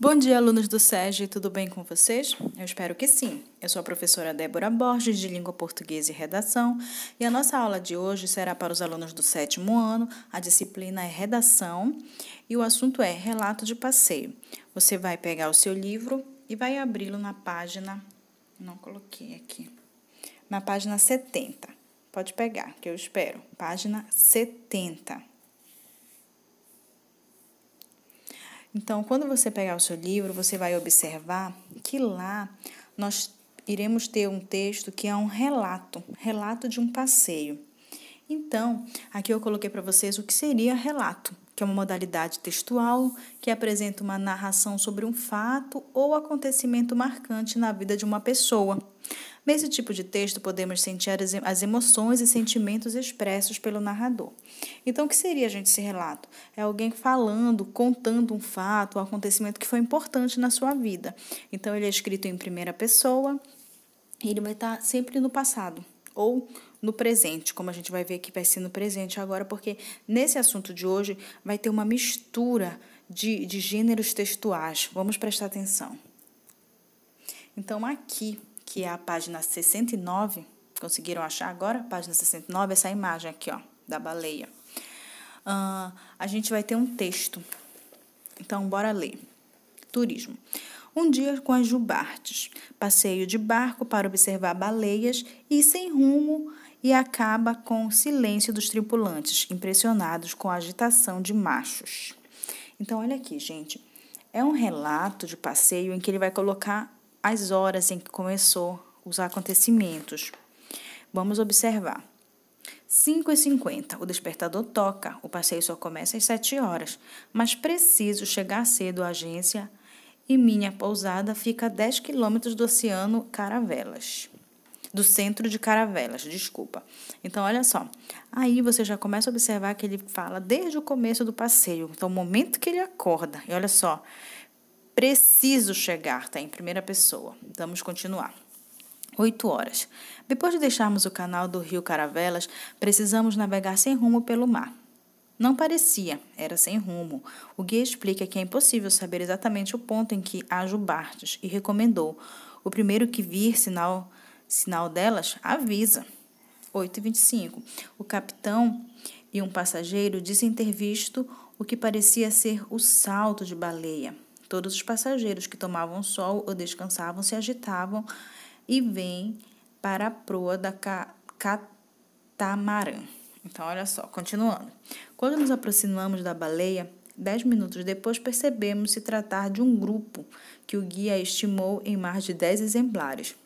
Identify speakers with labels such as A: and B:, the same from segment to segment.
A: Bom dia, alunos do SEG, tudo bem com vocês? Eu espero que sim. Eu sou a professora Débora Borges, de Língua Portuguesa e Redação, e a nossa aula de hoje será para os alunos do sétimo ano, a disciplina é Redação, e o assunto é Relato de Passeio. Você vai pegar o seu livro e vai abri-lo na página. Não coloquei aqui. Na página 70. Pode pegar, que eu espero. Página 70. Então, quando você pegar o seu livro, você vai observar que lá nós iremos ter um texto que é um relato, relato de um passeio. Então, aqui eu coloquei para vocês o que seria relato, que é uma modalidade textual que apresenta uma narração sobre um fato ou acontecimento marcante na vida de uma pessoa. Nesse tipo de texto, podemos sentir as emoções e sentimentos expressos pelo narrador. Então, o que seria, gente, esse relato? É alguém falando, contando um fato, um acontecimento que foi importante na sua vida. Então, ele é escrito em primeira pessoa e ele vai estar sempre no passado ou no presente, como a gente vai ver que vai ser no presente agora, porque nesse assunto de hoje vai ter uma mistura de, de gêneros textuais. Vamos prestar atenção. Então, aqui que é a página 69. Conseguiram achar agora? Página 69, essa imagem aqui, ó, da baleia. Uh, a gente vai ter um texto. Então, bora ler. Turismo. Um dia com as jubartes. Passeio de barco para observar baleias e sem rumo e acaba com o silêncio dos tripulantes, impressionados com a agitação de machos. Então, olha aqui, gente. É um relato de passeio em que ele vai colocar as horas em que começou os acontecimentos. Vamos observar. 5 e 50 o despertador toca, o passeio só começa às 7 horas, mas preciso chegar cedo à agência e minha pousada fica a 10 quilômetros do oceano Caravelas. Do centro de Caravelas, desculpa. Então, olha só. Aí você já começa a observar que ele fala desde o começo do passeio, então, o momento que ele acorda. E olha só, Preciso chegar, tá em primeira pessoa. Vamos continuar. 8 horas. Depois de deixarmos o canal do rio Caravelas, precisamos navegar sem rumo pelo mar. Não parecia, era sem rumo. O guia explica que é impossível saber exatamente o ponto em que o Bartos e recomendou: o primeiro que vir sinal, sinal delas, avisa. 8h25. O capitão e um passageiro dizem ter visto o que parecia ser o salto de baleia. Todos os passageiros que tomavam sol ou descansavam se agitavam e vêm para a proa da ca catamarã. Então, olha só, continuando. Quando nos aproximamos da baleia, dez minutos depois percebemos se tratar de um grupo que o guia estimou em mais de dez exemplares.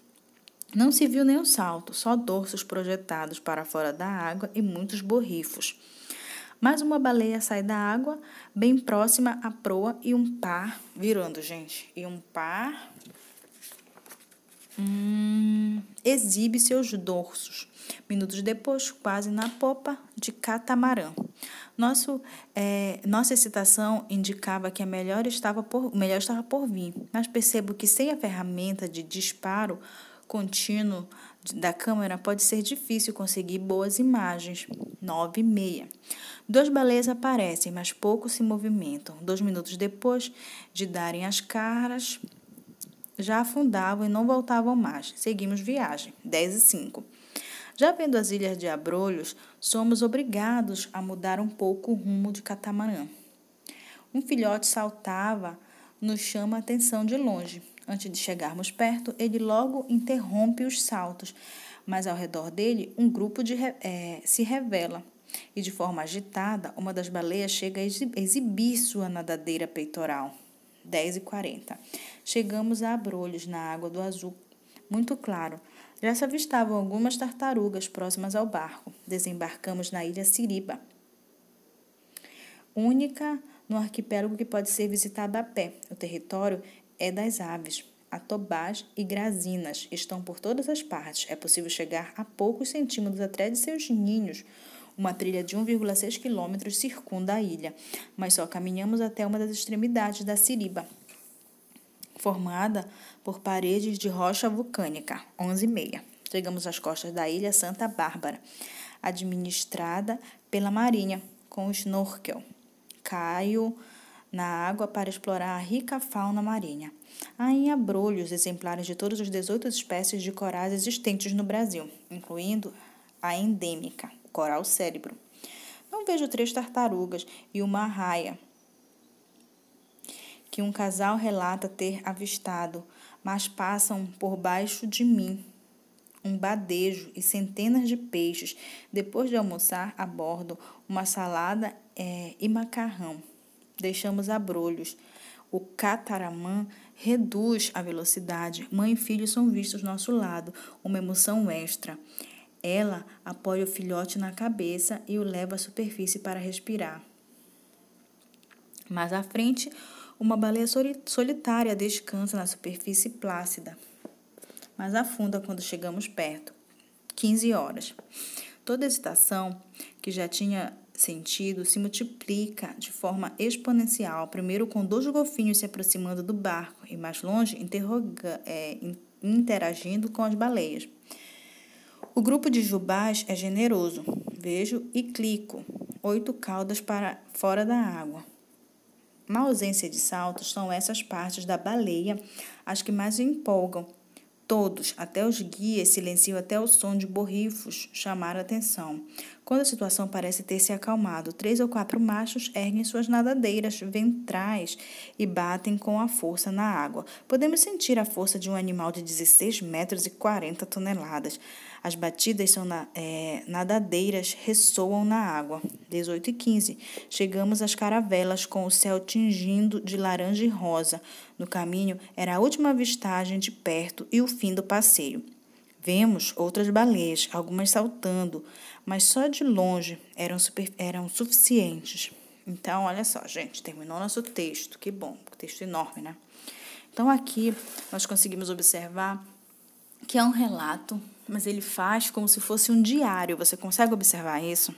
A: Não se viu nenhum salto, só dorsos projetados para fora da água e muitos borrifos. Mais uma baleia sai da água, bem próxima à proa e um par virando, gente. E um par hum, exibe seus dorsos. Minutos depois, quase na popa de catamarã. Nosso, é, nossa excitação indicava que a melhor estava por, melhor estava por vir, mas percebo que sem a ferramenta de disparo contínuo da câmera, pode ser difícil conseguir boas imagens. 9 e meia. Duas baleias aparecem, mas pouco se movimentam. Dois minutos depois de darem as caras, já afundavam e não voltavam mais. Seguimos viagem. 10 e 5. Já vendo as ilhas de Abrolhos, somos obrigados a mudar um pouco o rumo de catamarã. Um filhote saltava, nos chama a atenção de longe. Antes de chegarmos perto, ele logo interrompe os saltos, mas ao redor dele um grupo de, é, se revela. E de forma agitada, uma das baleias chega a exibir sua nadadeira peitoral. 10 e 40. Chegamos a abrolhos na água do azul, muito claro. Já se avistavam algumas tartarugas próximas ao barco. Desembarcamos na ilha Siriba, única no arquipélago que pode ser visitada a pé. O território é das aves. Atobás e grazinas estão por todas as partes. É possível chegar a poucos centímetros atrás de seus ninhos. Uma trilha de 1,6 quilômetros circunda a ilha, mas só caminhamos até uma das extremidades da Siriba, formada por paredes de rocha vulcânica, 11 e meia. Chegamos às costas da ilha Santa Bárbara, administrada pela Marinha, com snorkel. Caio na água para explorar a rica fauna marinha. Há em abrolhos exemplares de todas as 18 espécies de corais existentes no Brasil, incluindo a endêmica, o coral cérebro. Não vejo três tartarugas e uma raia, que um casal relata ter avistado, mas passam por baixo de mim um badejo e centenas de peixes. Depois de almoçar, abordo uma salada é, e macarrão deixamos abrolhos. O cataramã reduz a velocidade. Mãe e filho são vistos nosso lado, uma emoção extra. Ela apoia o filhote na cabeça e o leva à superfície para respirar. Mais à frente, uma baleia solitária descansa na superfície plácida, mas afunda quando chegamos perto. 15 horas. Toda a excitação que já tinha sentido se multiplica de forma exponencial, primeiro com dois golfinhos se aproximando do barco e mais longe é, interagindo com as baleias. O grupo de jubás é generoso, vejo e clico, oito caudas para fora da água. Na ausência de saltos, são essas partes da baleia as que mais empolgam Todos, até os guias, silenciam até o som de borrifos, chamaram atenção. Quando a situação parece ter se acalmado, três ou quatro machos erguem suas nadadeiras ventrais e batem com a força na água. Podemos sentir a força de um animal de 16 metros e 40 toneladas. As batidas são na, é, nadadeiras, ressoam na água. 18 e 15. Chegamos às caravelas com o céu tingindo de laranja e rosa. No caminho era a última vistagem de perto e o fim do passeio. Vemos outras baleias, algumas saltando, mas só de longe eram, super, eram suficientes. Então, olha só, gente, terminou nosso texto. Que bom, texto enorme, né? Então, aqui nós conseguimos observar que é um relato mas ele faz como se fosse um diário. Você consegue observar isso?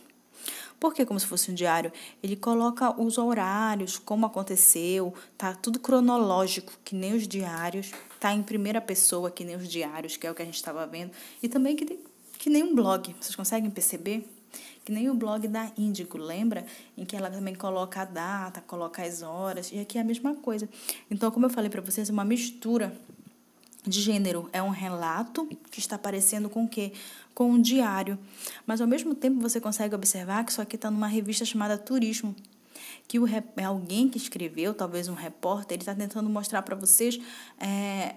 A: Porque como se fosse um diário, ele coloca os horários, como aconteceu, tá tudo cronológico, que nem os diários, tá em primeira pessoa, que nem os diários, que é o que a gente estava vendo, e também que, que nem um blog. Vocês conseguem perceber? Que nem o blog da Índigo, lembra? Em que ela também coloca a data, coloca as horas, e aqui é a mesma coisa. Então, como eu falei para vocês, é uma mistura de gênero é um relato que está parecendo com o quê? Com um diário. Mas ao mesmo tempo você consegue observar que isso aqui está numa revista chamada Turismo, que o, alguém que escreveu, talvez um repórter, ele está tentando mostrar para vocês é,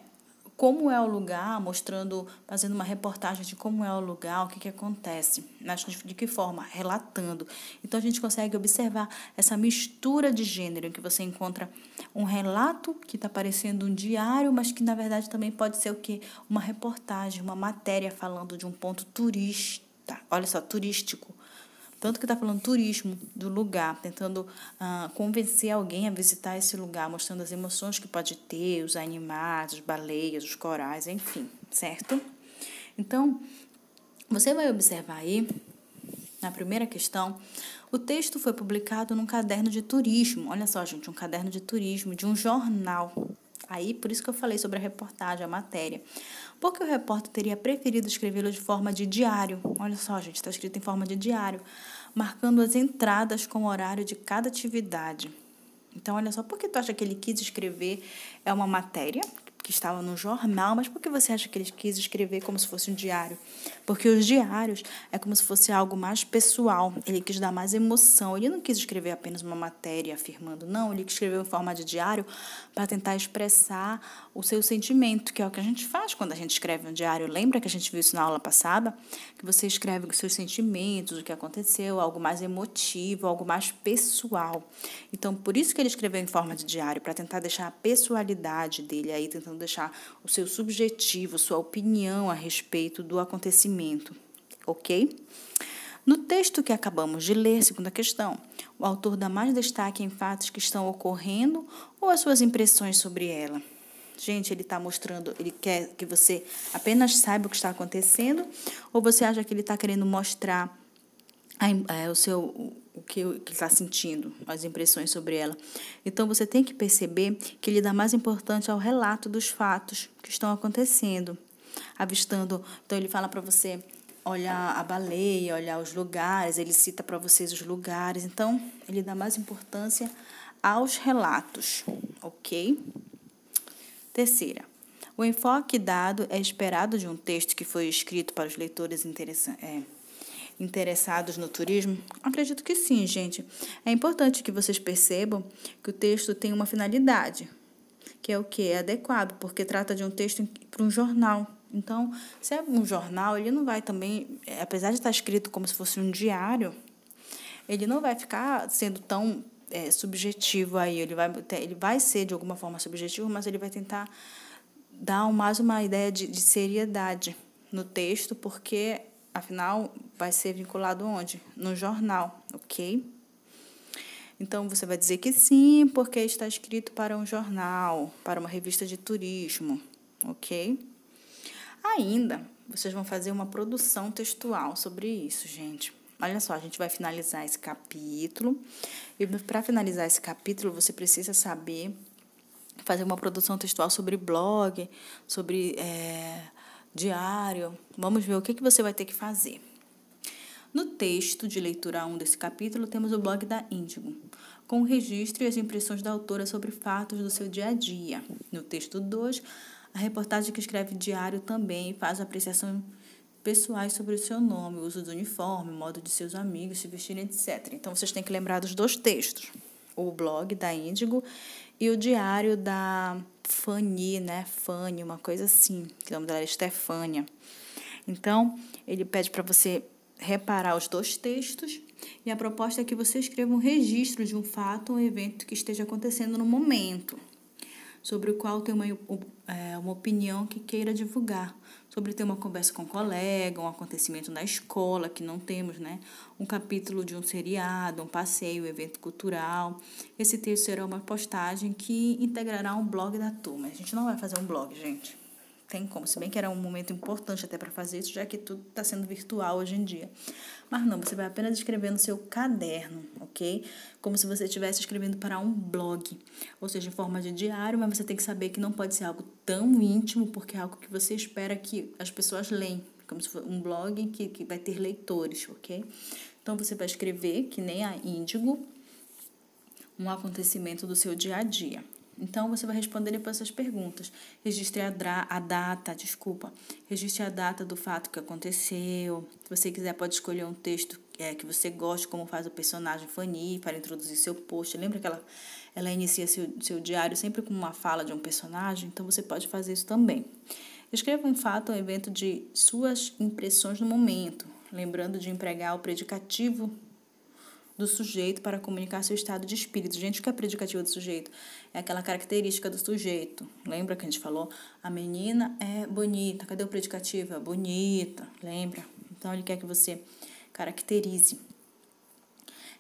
A: como é o lugar, mostrando, fazendo uma reportagem de como é o lugar, o que, que acontece, mas de que forma, relatando. Então a gente consegue observar essa mistura de gênero em que você encontra um relato que está parecendo um diário, mas que na verdade também pode ser o que uma reportagem, uma matéria falando de um ponto turístico olha só, turístico tanto que está falando turismo do lugar, tentando ah, convencer alguém a visitar esse lugar, mostrando as emoções que pode ter, os animais, as baleias, os corais, enfim, certo? Então, você vai observar aí, na primeira questão, o texto foi publicado num caderno de turismo. Olha só, gente, um caderno de turismo de um jornal, Aí, por isso que eu falei sobre a reportagem, a matéria. Porque o repórter teria preferido escrevê-lo de forma de diário. Olha só, gente, está escrito em forma de diário, marcando as entradas com o horário de cada atividade. Então, olha só, por que tu acha que ele quis escrever é uma matéria estava no jornal, mas por que você acha que ele quis escrever como se fosse um diário? Porque os diários é como se fosse algo mais pessoal, ele quis dar mais emoção, ele não quis escrever apenas uma matéria afirmando, não, ele escreveu em forma de diário para tentar expressar o seu sentimento, que é o que a gente faz quando a gente escreve um diário. Lembra que a gente viu isso na aula passada? Que você escreve os seus sentimentos, o que aconteceu, algo mais emotivo, algo mais pessoal. Então, por isso que ele escreveu em forma de diário, para tentar deixar a pessoalidade dele aí, tentando deixar o seu subjetivo, sua opinião a respeito do acontecimento, ok? No texto que acabamos de ler, segunda questão, o autor dá mais destaque em fatos que estão ocorrendo ou as suas impressões sobre ela. Gente, ele está mostrando, ele quer que você apenas saiba o que está acontecendo, ou você acha que ele está querendo mostrar a, é, o seu o que ele está sentindo, as impressões sobre ela. Então você tem que perceber que ele dá mais importância ao relato dos fatos que estão acontecendo, avistando. Então ele fala para você olhar a baleia, olhar os lugares, ele cita para vocês os lugares. Então ele dá mais importância aos relatos, ok? Terceira. O enfoque dado é esperado de um texto que foi escrito para os leitores interessantes. É, interessados no turismo? Acredito que sim, gente. É importante que vocês percebam que o texto tem uma finalidade, que é o que? É adequado, porque trata de um texto para um jornal. Então, se é um jornal, ele não vai também, é, apesar de estar escrito como se fosse um diário, ele não vai ficar sendo tão é, subjetivo aí. Ele vai, ele vai ser de alguma forma subjetivo, mas ele vai tentar dar mais uma ideia de, de seriedade no texto, porque Afinal, vai ser vinculado onde? No jornal, ok? Então, você vai dizer que sim, porque está escrito para um jornal, para uma revista de turismo, ok? Ainda, vocês vão fazer uma produção textual sobre isso, gente. Olha só, a gente vai finalizar esse capítulo. E para finalizar esse capítulo, você precisa saber fazer uma produção textual sobre blog, sobre é, diário. Vamos ver o que, que você vai ter que fazer. No texto de leitura 1 desse capítulo, temos o blog da Índigo, com o registro e as impressões da autora sobre fatos do seu dia a dia. No texto 2, a reportagem que escreve diário também faz apreciação pessoais sobre o seu nome, o uso do uniforme, o modo de seus amigos se vestirem, etc. Então, vocês têm que lembrar dos dois textos. O blog da Índigo e o diário da Fanny, né? Fanny, uma coisa assim, que o nome dela é Estefânia. Então, ele pede para você reparar os dois textos e a proposta é que você escreva um registro de um fato ou um evento que esteja acontecendo no momento sobre o qual tem uma, é, uma opinião que queira divulgar, sobre ter uma conversa com um colega, um acontecimento na escola que não temos, né? Um capítulo de um seriado, um passeio, um evento cultural. Esse texto será uma postagem que integrará um blog da turma. A gente não vai fazer um blog, gente tem como, se bem que era um momento importante até para fazer isso, já que tudo está sendo virtual hoje em dia. Mas não, você vai apenas escrever no seu caderno, ok? Como se você estivesse escrevendo para um blog, ou seja, em forma de diário, mas você tem que saber que não pode ser algo tão íntimo, porque é algo que você espera que as pessoas leem, como se fosse um blog que, que vai ter leitores, ok? Então você vai escrever, que nem a Índigo, um acontecimento do seu dia a dia, então você vai responder para essas perguntas. Registre a, a data, desculpa. Registre a data do fato que aconteceu. Se você quiser, pode escolher um texto é, que você goste, como faz o personagem Fanny, para introduzir seu post. Lembra que ela, ela inicia seu, seu diário sempre com uma fala de um personagem? Então você pode fazer isso também. Escreva um fato ou evento de suas impressões no momento, lembrando de empregar o predicativo do sujeito para comunicar seu estado de espírito. Gente, o que é predicativo do sujeito? É aquela característica do sujeito. Lembra que a gente falou? A menina é bonita. Cadê o predicativo? É bonita. Lembra? Então ele quer que você caracterize.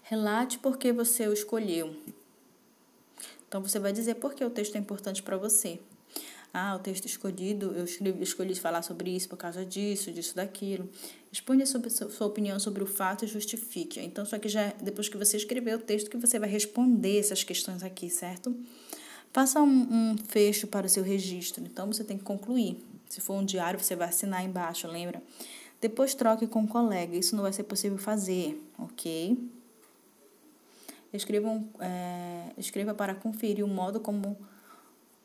A: Relate por que você o escolheu. Então você vai dizer por que o texto é importante para você. Ah, o texto escolhido, eu escolhi, falar sobre isso por causa disso, disso, daquilo. Exponha sobre sua, opinião sobre o fato e justifique. Então, só que já depois que você escrever o texto, que você vai responder essas questões aqui, certo? Faça um, um fecho para o seu registro. Então, você tem que concluir. Se for um diário, você vai assinar embaixo, lembra? Depois troque com um colega. Isso não vai ser possível fazer, ok? é, escreva para conferir o modo como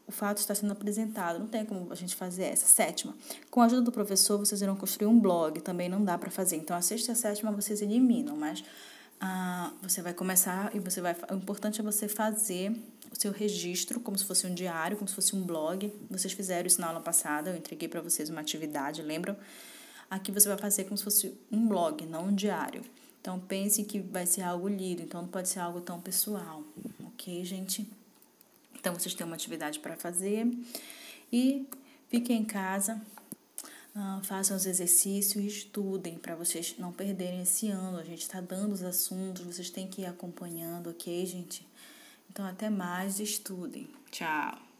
A: o fato está sendo apresentado. Não tem como a gente fazer essa. Sétima, com a ajuda do professor, vocês irão construir um blog. Também não dá para fazer. Então, a sexta e a sétima vocês eliminam, mas ah, você vai começar e você vai. O importante é você fazer o seu registro, como se fosse um diário, como se fosse um blog. Vocês fizeram isso na aula passada, eu entreguei para vocês uma atividade, lembram? Aqui você vai fazer como se fosse um blog, não um diário. Então pense que vai ser algo lido, então não pode ser algo tão pessoal, ok, gente? Então vocês têm uma atividade para fazer e fiquem em casa, ah, façam os exercícios e estudem para vocês não perderem esse ano. A gente está dando os assuntos, vocês têm que ir acompanhando, ok, gente? Então até mais, estudem. Tchau!